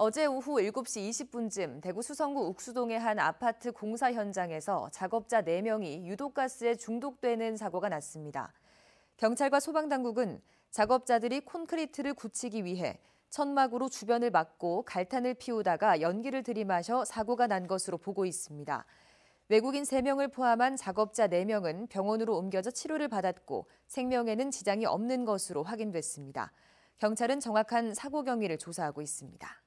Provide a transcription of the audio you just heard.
어제 오후 7시 20분쯤 대구 수성구 욱수동의 한 아파트 공사 현장에서 작업자 4명이 유독가스에 중독되는 사고가 났습니다. 경찰과 소방당국은 작업자들이 콘크리트를 굳히기 위해 천막으로 주변을 막고 갈탄을 피우다가 연기를 들이마셔 사고가 난 것으로 보고 있습니다. 외국인 3명을 포함한 작업자 4명은 병원으로 옮겨져 치료를 받았고 생명에는 지장이 없는 것으로 확인됐습니다. 경찰은 정확한 사고 경위를 조사하고 있습니다.